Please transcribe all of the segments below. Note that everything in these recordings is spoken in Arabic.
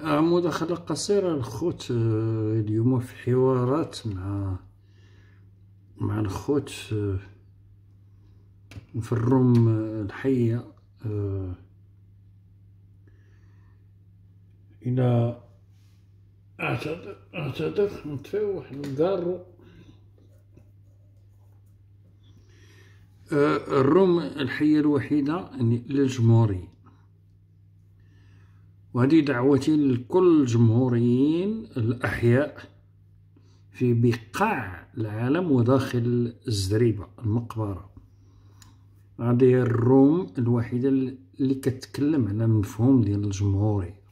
مداخلة قصيرة الخوت آه، اليوم في حوارات مع مع الخوت آه، في الروم آه، الحية إلى أعتذر أعتذر نتفاوح نقارو الروم الحية الوحيدة يعني للجمهورية وهذه دعوتي لكل الجمهوريين الأحياء في بقاع العالم وداخل الزريبة المقبرة هذه هي الروم الوحيدة اللي كتكلم على المفهوم ديال الجمهورية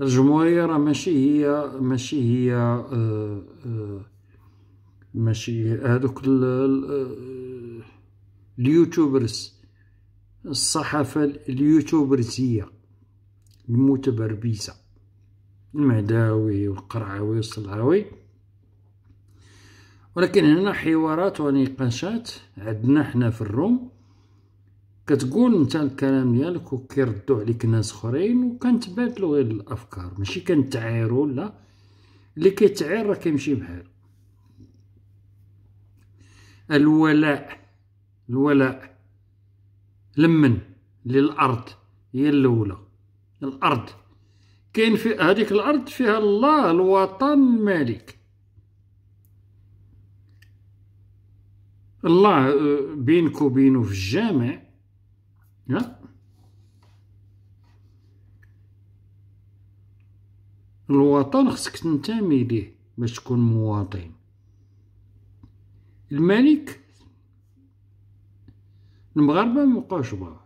الجمهورية راه ماشي هي ماشي هي آه، آه، ماشي هادوك آه، اليوتيوبرز الصحافة اليوتيوبرزية يموت بربيسة المهداوي والقرعاوي والصلعاوي ولكن هنا حوارات ونقاشات عندنا حنا في الروم كتقول نتا الكلام ديالك وكيردوا عليك ناس اخرين وكنتبادلوا غير الافكار ماشي كنتعايروا لا اللي كيتعاير راه كيمشي بحال الولاء الولاء لمن للارض هي الاولى الارض كاين في هذيك الارض فيها الله الوطن مالك الله آه، بينك وبينه في الجامع الوطن خصك تنتمي ليه باش تكون مواطن الملك المغاربه مبقاوش بغا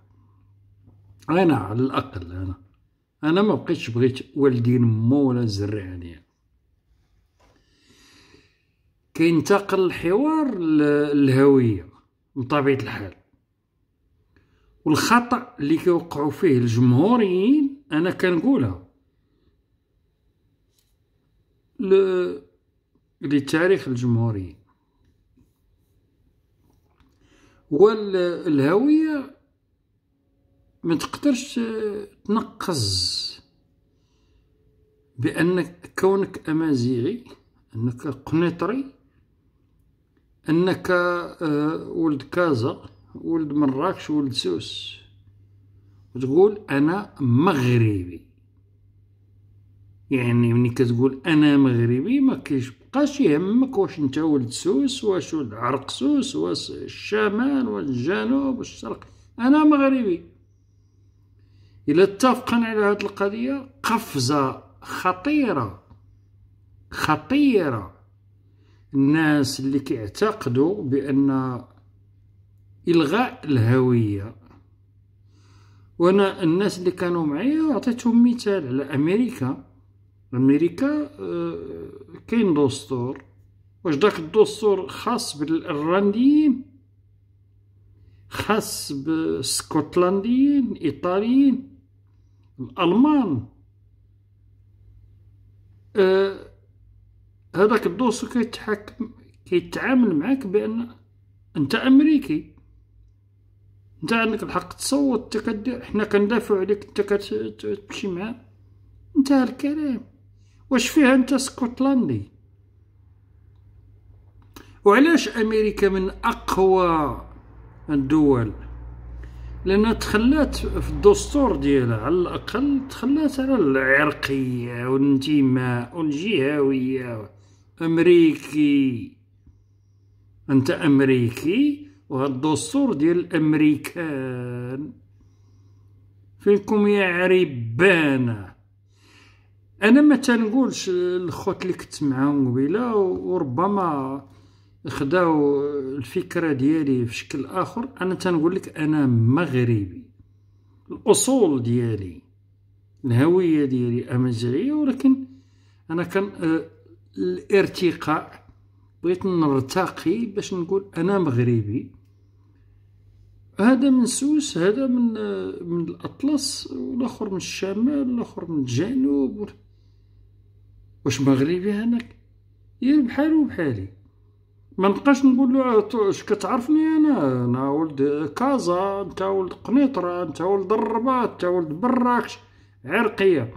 انا على الاقل انا انا ما بقيتش بغيت والدين مو ولا نزري يعني. كينتقل الحوار للهويه بطبيعه الحال والخطا اللي كيوقعوا فيه الجمهوريين انا كنقولها ل... لتاريخ الجمهوريين والهويه ما تقدرش تنقص بأنك كونك أمازيغي أنك قنيطري أنك آه، ولد كازا ولد مراكش ولد سوس وتقول أنا مغربي يعني ملي كتقول أنا مغربي ما كيبقاش يهمك واش أنت ولد سوس واش ولد عرقسوس واش الشمال والجنوب الجنوب الشرق أنا مغربي إلا اتفقنا على هاد القضية قفزة خطيرة خطيرة الناس اللي كيعتقدوا بأن إلغاء الهوية وأنا الناس اللي كانوا معايا عطيتهم مثال على أمريكا أمريكا آه، كاين دستور واش داك الدستور خاص بالايرلنديين خاص بالسكوتلنديين الايطاليين الالمان آه، هذاك الدوسو كيتحكم كيتعامل معاك بان انت امريكي انت عندك الحق تصوت انت كدير حنا كندافعو عليك انت كتمشي معاه انتهى الكلام واش فيها انت سكوتلندي وعلاش امريكا من اقوى الدول لانها تخلات في الدستور ديالها على الاقل تخلات على العرقيه والانتماء والجهويه امريكي انت امريكي وهذا الدستور ديال الامريكان فينكم يا عربانه انا ما تنقولش الخوت اللي كنت معاهم قبيله وربما خداو الفكره ديالي في شكل اخر انا تنقول لك انا مغربي الاصول ديالي الهويه ديالي امازيغيه ولكن انا كان آه، الارتقاء بغيت نرتقي باش نقول انا مغربي هذا من سوس هذا من آه، من الاطلس والاخر من الشمال والاخر من الجنوب واش مغربي هناك يا بحالو بحالي ما نبقاش نقول له اش كتعرفني انا انا ولد كازا انت ولد قنيطره انت ولد الرباط انت ولد براكش عرقيه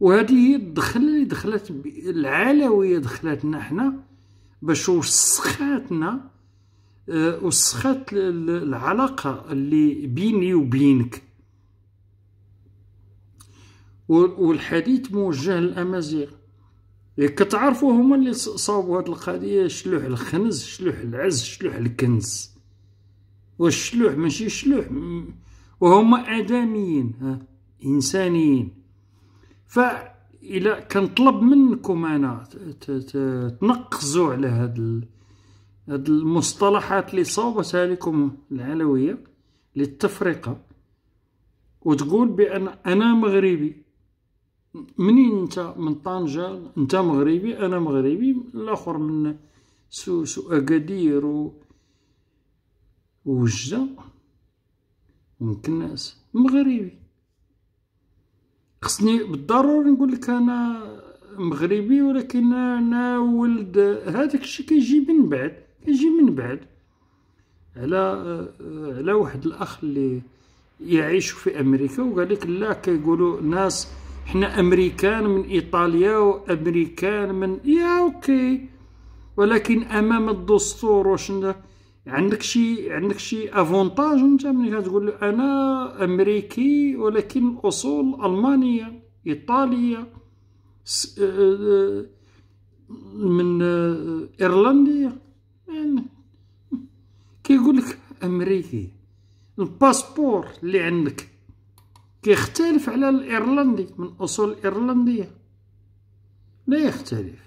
وهذه هي الدخله اللي دخلت العلويه دخلتنا حنا باش وسختنا اه، وسخات العلاقه اللي بيني وبينك والحديث موجه للامازيغ كتعرفوا هما اللي صاوبوا هاد القضيه شلوح الخنز شلوح العز شلوح الكنز والشلوح ماشي شلوح وهما ادميين ها انسانيين الى كنطلب منكم انا تنقزوا على هاد هاد المصطلحات اللي صوبتها لكم العلويه للتفرقه وتقول بان انا مغربي منين انت من طنجة انت مغربي انا مغربي الاخر من سوس اكادير و وجدة ومكناس مغربي خصني بالضروري نقول لك انا مغربي ولكن انا ولد هذاك الشيء كيجي من بعد كيجي من بعد على على واحد الاخ اللي يعيش في امريكا وقال لك لا كيقولوا ناس حنا امريكان من ايطاليا وامريكان من يا اوكي ولكن امام الدستور واش عندك شي عندك شي افونتاج انت ملي كتقول له انا امريكي ولكن اصول المانيه ايطاليه من ايرلنديه يعني كيقول لك امريكي الباسبور اللي عندك كيختلف على الايرلندي من اصول ايرلنديه لا يختلف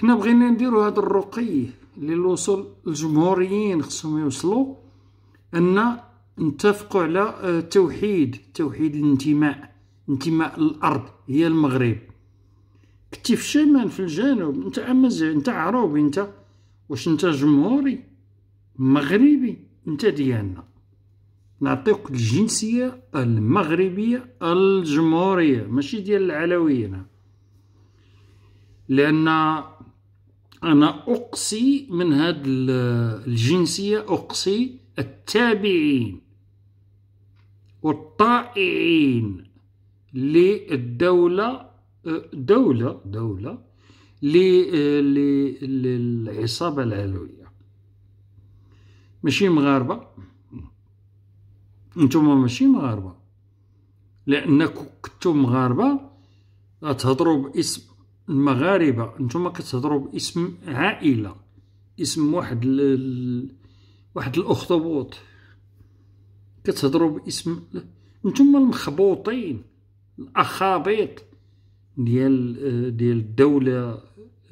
حنا بغينا نديرو هاد الرقي للوصول الجمهوريين خصهم يوصلوا ان نتفقوا على آه، توحيد توحيد الانتماء انتماء الارض هي المغرب كنتي في الشمال في الجنوب انت امازيغ انت عربي انت واش انت جمهوري مغربي انت ديالنا نعطيوك الجنسية المغربية الجمهورية ماشي ديال العلويين لأن أنا أقصي من هاد الجنسية أقصي التابعين والطائعين للدولة دولة دولة للعصابة العلوية ماشي مغاربة نتوما ماشي مغاربه لانكم كنتو مغاربه غتهضروا باسم المغاربه نتوما كتهضروا باسم عائله اسم واحد ل... واحد الاخطبوط كتهضروا باسم نتوما المخبوطين الاخابيط ديال ديال الدوله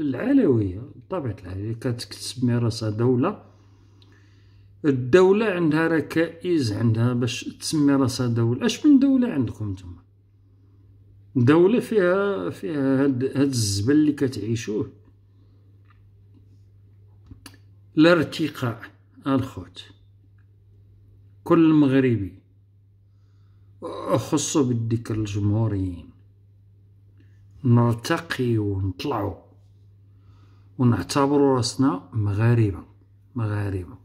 العلويه بطبيعه الحال كتسمي راسها دوله الدولة عندها ركائز عندها باش تسمي راسها دولة اش من دولة عندكم نتوما دولة فيها فيها هاد, هاد الزبل اللي كتعيشوه الارتقاء الخوت كل مغربي خصو بالذكر الجمهوريين نرتقي ونطلعو ونعتبروا راسنا مغاربه مغاربه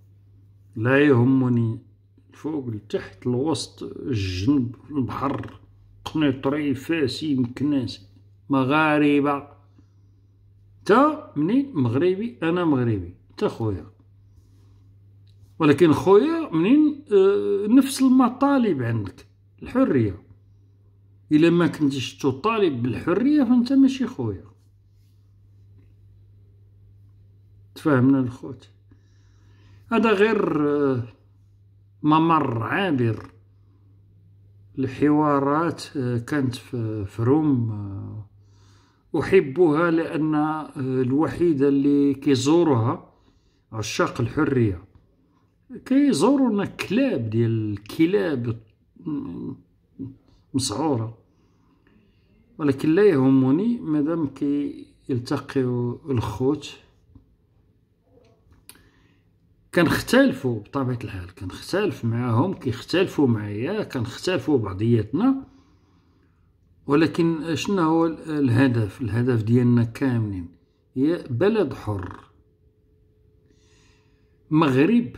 لا يهمني الفوق لتحت الوسط الجنب البحر قنيطري فاسي مكناسي مغاربة تا منين مغربي انا مغربي تا خويا ولكن خويا منين آه نفس المطالب عندك الحريه الا ما كنتش تطالب بالحريه فانت ماشي خويا تفاهمنا الخوت هذا غير آه، ممر عابر الحوارات آه، كانت في روم آه، أحبها لأن الوحيدة اللي كيزورها عشاق الحرية كيزورونا كلاب ديال الكلاب مسعورة ولكن لا يهمني مادام كيلتقيو الخوت كنختلفوا بطبيعه الحال كنختلف معاهم كيختلفوا معايا كنختلفوا بعضياتنا ولكن شنو هو الهدف الهدف ديالنا كاملين هي بلد حر مغرب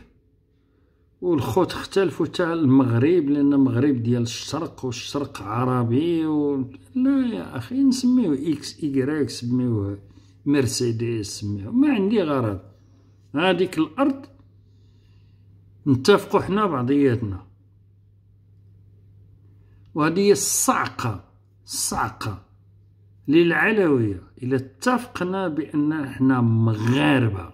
والخوت اختلفوا تاع المغرب لان المغرب ديال الشرق والشرق عربي و... لا يا اخي نسميه اكس ايكراك سميوه مرسيدس سميوه ما عندي غرض هذيك الارض نتفقوا حنا بعضياتنا وهذه هي الصعقة الصعقة للعلوية إلى اتفقنا بأن حنا مغاربة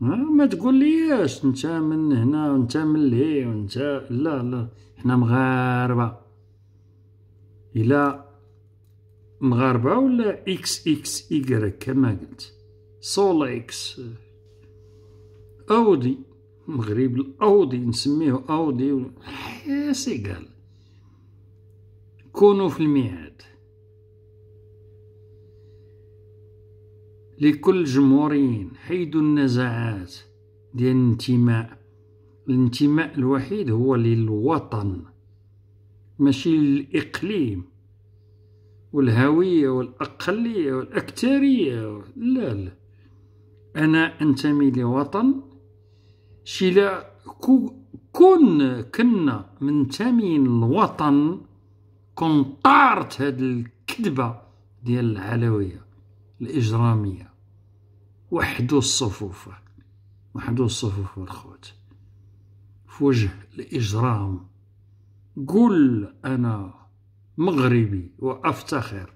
ما تقول ليش انت من هنا وانت من لهي وانت لا لا حنا مغاربة إلى مغاربة ولا إكس إكس إيكغيك كما قلت سول إكس أودي المغرب الاودي نسميه اودي سي قال كونوا في الميعاد لكل الجمهوريين حيدوا النزاعات ديال الانتماء الانتماء الوحيد هو للوطن ماشي للاقليم والهويه والاقليه والاكثريه لا لا انا انتمي لوطن شلا كون كنا منتمين للوطن كون طارت هاد الكذبه ديال العلويه الاجراميه وحدوا الصفوف وحدوا الصفوف والخوت في وجه الاجرام قول انا مغربي وافتخر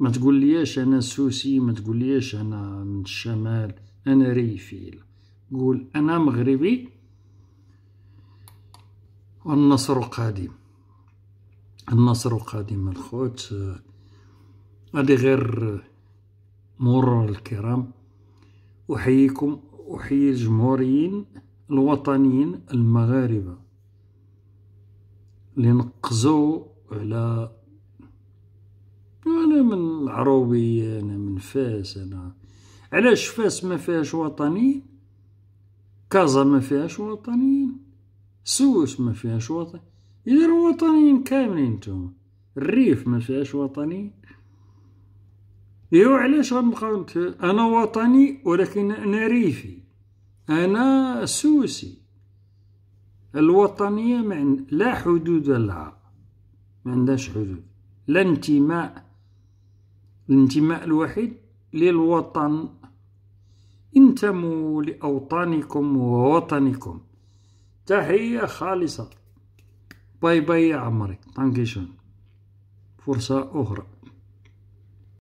ما تقول ليش انا سوسي ما تقول ليش انا من الشمال انا ريفي قول أنا مغربي والنصر قادم النصر قادم الخوت هذه غير مرور الكرام أحييكم أحيي الجمهوريين الوطنيين المغاربة اللي على أنا من العروبية أنا من فاس أنا علاش فاس ما فيهاش وطنيين كازا ما فيهاش وطنيين سوس ما فيهاش وطني إذا وطنيين كاملين نتوما الريف ما فيهاش وطنيين إيوا علاش غنبقاو أنا وطني ولكن أنا ريفي أنا سوسي الوطنية معن... لا حدود لها ما عندهاش حدود لا انتماء الانتماء الوحيد للوطن انتموا لأوطانكم ووطنكم تحية خالصة باي باي يا عمري تانكيشون فرصة أخرى